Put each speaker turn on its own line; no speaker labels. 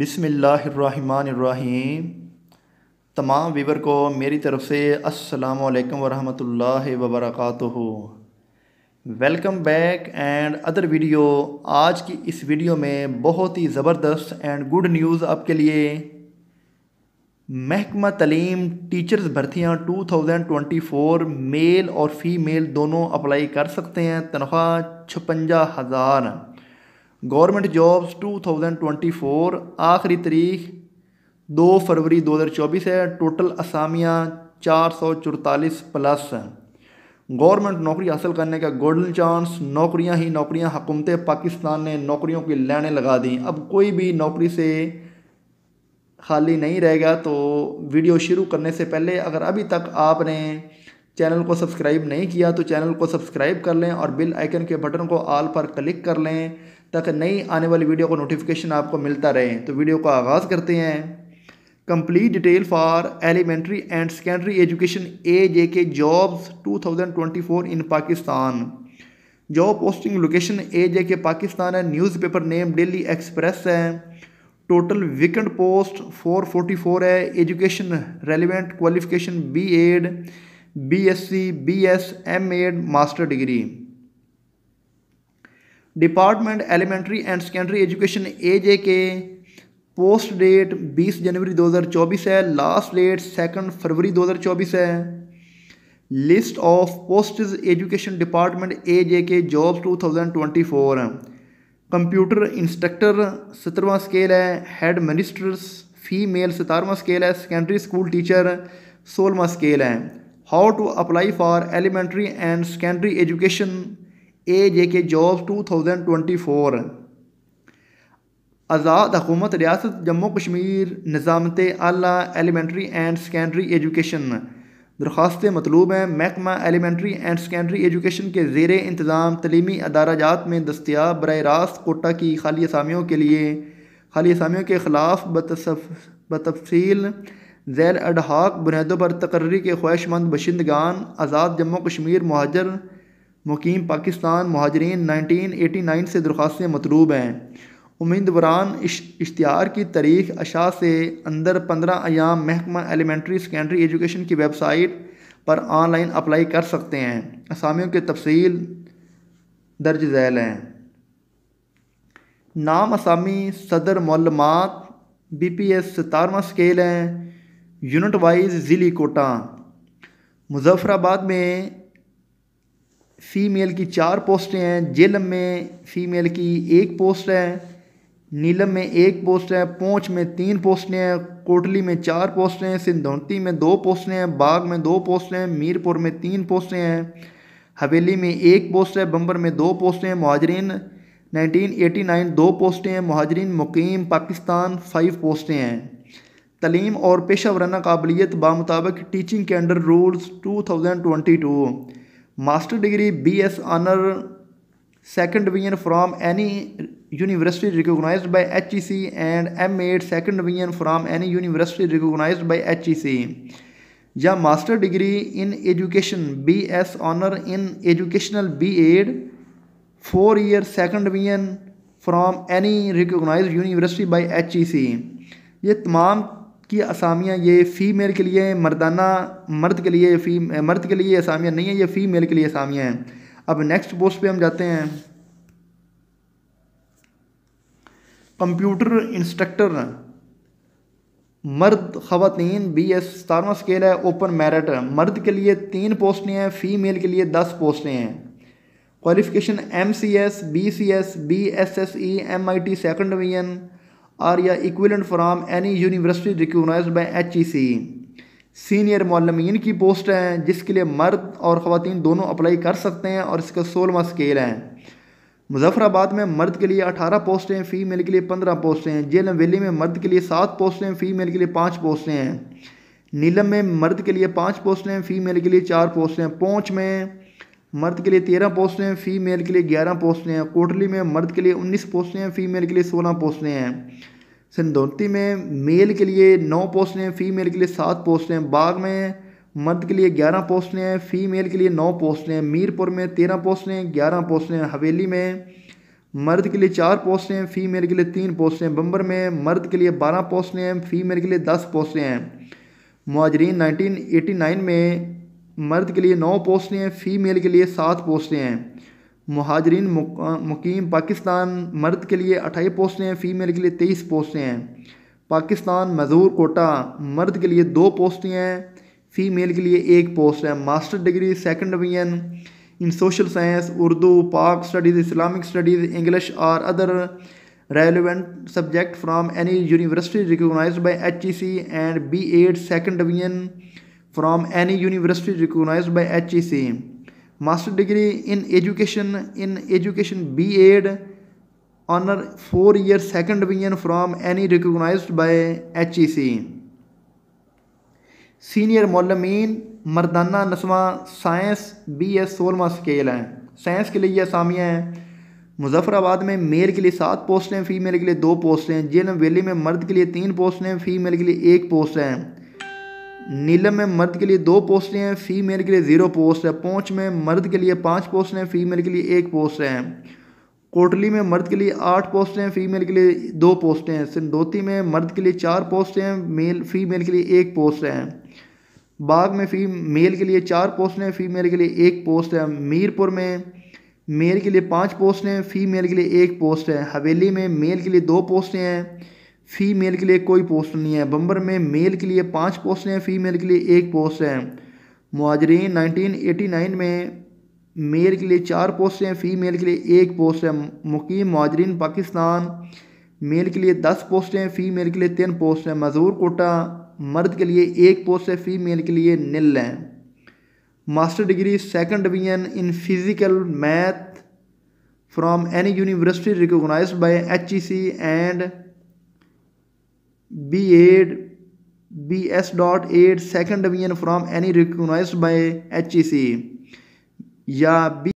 बिसमीम तमाम वीवर को मेरी तरफ़ से अस्सलाम वालेकुम वरम वबरकातुहू welcome back and other video आज की इस वीडियो में बहुत ही ज़बरदस्त एंड गुड न्यूज़ आपके लिए महकमा तलीम टीचर्स भर्तियाँ 2024 मेल और फ़ीमेल दोनों अप्लाई कर सकते हैं तनख्वाह छपंजा हज़ार गवर्नमेंट जॉब्स 2024 आखिरी तारीख दो फरवरी 2024 है टोटल असामियाँ चार सौ चौतालीस प्लस हैं गवर्नमेंट नौकरी हासिल करने का गोल्डन चांस नौकरियां ही नौकरियां हुकूमत पाकिस्तान ने नौकरियों की लाइनें लगा दी अब कोई भी नौकरी से खाली नहीं रहेगा तो वीडियो शुरू करने से पहले अगर अभी तक आपने चैनल को सब्सक्राइब नहीं किया तो चैनल को सब्सक्राइब कर लें और बिल आइकन के बटन को आल पर क्लिक कर लें ताकि नई आने वाली वीडियो का नोटिफिकेशन आपको मिलता रहे तो वीडियो का आगाज़ करते हैं complete detail for elementary and secondary education A J K jobs 2024 in Pakistan job posting location A J K Pakistan है न्यूज़पेपर नेम डेली एक्सप्रेस है टोटल वीकेंड पोस्ट 444 है education relevant qualification B Ed B S C B S M Ed master degree department elementary and secondary education A J K post date 20 जनवरी 2024 है last date second फरवरी 2024 है list of post education department A J K twenty 2024 computer instructor सत्रवा scale है head ministers female सतारवा scale है secondary school teacher सोलवा scale है how to apply for elementary and secondary education A J K job two thousand twenty four आज़ाद हकूमत रियासत जम्मू कश्मीर निज़ामत आला एलिमेंट्री एंड सेकेंडरी एजुकेशन दरख्वास्तें मतलूब हैं महकमा एलिमेंट्री एंड सेकेंडरी एजुकेशन के जेर इंतज़ाम तलीमी अदाराजात में दस्तियाब बर रास्त कोटा की खाली असामियों के लिए खाली असामियों के ख़िलाफ़ बतफसील जैल अडहाक बुनियादों पर तकर्री के ख्वाहिशमंद बशिंदगान आज़ाद जम्मू कश्मीर महाजर मुकीम पाकिस्तान महाजरीन 1989 से दरख्वास्तें मतलूब हैं उम्मीदवरान इश्तहार की तारीख अशा से अंदर पंद्रह अयाम महकमा एलिमेंट्री सेकेंडरी एजुकेशन की वेबसाइट पर ऑनलाइन अप्लाई कर सकते हैं असामियों के तफसील दर्ज झैल हैं नाम असामी सदर मौलमात बी पी एस सतारवा स्केल हैं यूनिट वाइज ज़िली कोटा मुजफ्फराबाद में फ़ीमेल की चार पोस्टें हैं जेलम में फ़ीमेल की एक पोस्ट है नीलम में एक पोस्ट है पोंछ में तीन पोस्टें हैं कोटली में चार पोस्टें हैं सिंधौती में दो पोस्टें हैं बाग में दो पोस्टें हैं मीरपुर में तीन पोस्टें हैं हवेली में एक पोस्ट है बम्बर में दो पोस्टें हैं महाजरीन 1989 दो पोस्टें हैं महाजरीन मुकीम पाकिस्तान फाइव पोस्टें हैं तलीम और पेशा वराना काबिलियत बामताबक टीचिंग के under rules to master degree B S honour second division from any university recognise by H E C and M Ed second division from any university recognise by H E C या master degree in education B S honour in educational B Ed four year second division from any recognise university by H E C ये तमाम की असामियाँ ये female के लिए मर्दाना मर्द के लिए फ़ी मर्द के लिए असामियाँ नहीं है ये फ़ीमेल के लिए असामियाँ हैं अब नेक्स्ट पोस्ट पे हम जाते हैं कंप्यूटर इंस्ट्रक्टर मर्द खातन बी एस सतारवा स्केल है ओपन मेरिट मर्द के लिए तीन पोस्टें हैं फ़ीमेल के लिए दस पोस्टें हैं qualification M C S B C S B S S E M I T second division or या equivalent from any university recognise by H E C senior मौलमिन की पोस्ट हैं जिसके लिए मर्द और ख़वान दोनों अप्लाई कर सकते हैं और इसका सोलवा स्केल है मुजफ्फराबाद में मर्द के लिए अठारह पोस्टें फ़ीमेल के लिए पंद्रह पोस्टें हैं जेलम वैली में मर्द के लिए सात पोस्टें फ़ीमेल के लिए पाँच पोस्टें हैं नीलम में मर्द के लिए पाँच पोस्टें फ़ीमेल के लिए चार पोस्टें हैं पोंच में मर्द के लिए तेरह पोस्टें हैं फीमेल के लिए ग्यारह पोस्टें हैं कोटली में मर्द के लिए उन्नीस पोस्टें हैं फीमेल के लिए सोलह पोस्टें हैं सिंधौती में मेल के लिए नौ पोस्टें हैं फीमेल के लिए सात पोस्टें हैं बाग में मर्द के लिए ग्यारह पोस्टें हैं फीमेल के लिए नौ पोस्टें हैं मीरपुर में तेरह पोस्टें हैं ग्यारह पोस्टें हैं हवेली में मर्द के लिए चार पोस्टें हैं फीमेल के लिए तीन पोस्टें हैं बम्बर में मर्द के लिए बारह पोस्टें हैं फीमेल के लिए दस पोस्टें हैं एटी नाइन में मर्द के लिए नौ पोस्टें हैं फ़ीमेल के लिए सात पोस्टें हैं महाजरीन मुकीम पाकिस्तान मर्द के लिए अठाई पोस्टें हैं फ़ीमेल के लिए तेईस पोस्टें हैं पाकिस्तान मजूर कोटा मर्द के लिए दो पोस्टें हैं फ़ीमेल के लिए एक पोस्ट है master degree second division in social science Urdu Pak studies Islamic studies English और other relevant subject from any university recognise by H E C and B Ed second division from any university recognized by HEC. Master degree in education in education B.Ed honor four year second division from any recognized by HEC. Senior मौलमीन मर्दाना नसवा science B S सोलवा scale है science के लिए ये असामियाँ हैं मुजफ्फराबाद में मेल के लिए सात पोस्ट हैं फीमेल के लिए दो पोस्ट हैं जेलम वैली में मर्द के लिए तीन पोस्ट हैं फीमेल के लिए एक पोस्ट है नीलम में मर्द के लिए दो पोस्टें हैं फीमेल के लिए ज़ीरो पोस्ट है पोंच में मर्द के लिए पाँच पोस्टें हैं फीमेल के लिए एक पोस्ट है कोटली में मर्द के लिए आठ पोस्टें हैं फीमेल के लिए दो पोस्टें हैं सिंधोती में मर्द के लिए चार पोस्टें हैं मेल फीमेल के लिए एक पोस्ट है बाग में फी मेल के लिए चार पोस्टें हैं फीमेल के लिए एक पोस्ट है मीरपुर में मेल के लिए पाँच पोस्टें हैं फीमेल के लिए एक पोस्ट है हवेली में मेल के लिए दो पोस्टें हैं फीमेल के लिए कोई पोस्ट नहीं है बम्बर में मेल के लिए पाँच पोस्ट हैं फीमेल के लिए एक पोस्ट है मुआजरीन नाइनटीन एटी नाइन में मेल के लिए चार पोस्ट हैं फीमेल के लिए एक पोस्ट है मुकीम मुहाजरीन पाकिस्तान मेल के लिए दस पोस्ट हैं फीमेल के लिए तीन पोस्ट हैं मजूर कोटा मर्द के लिए एक पोस्ट है फीमेल के लिए नील हैं master degree second division in physical math from any university recognized by H E C and B eight, BS dot second division from any recognized by HEC. Yeah, B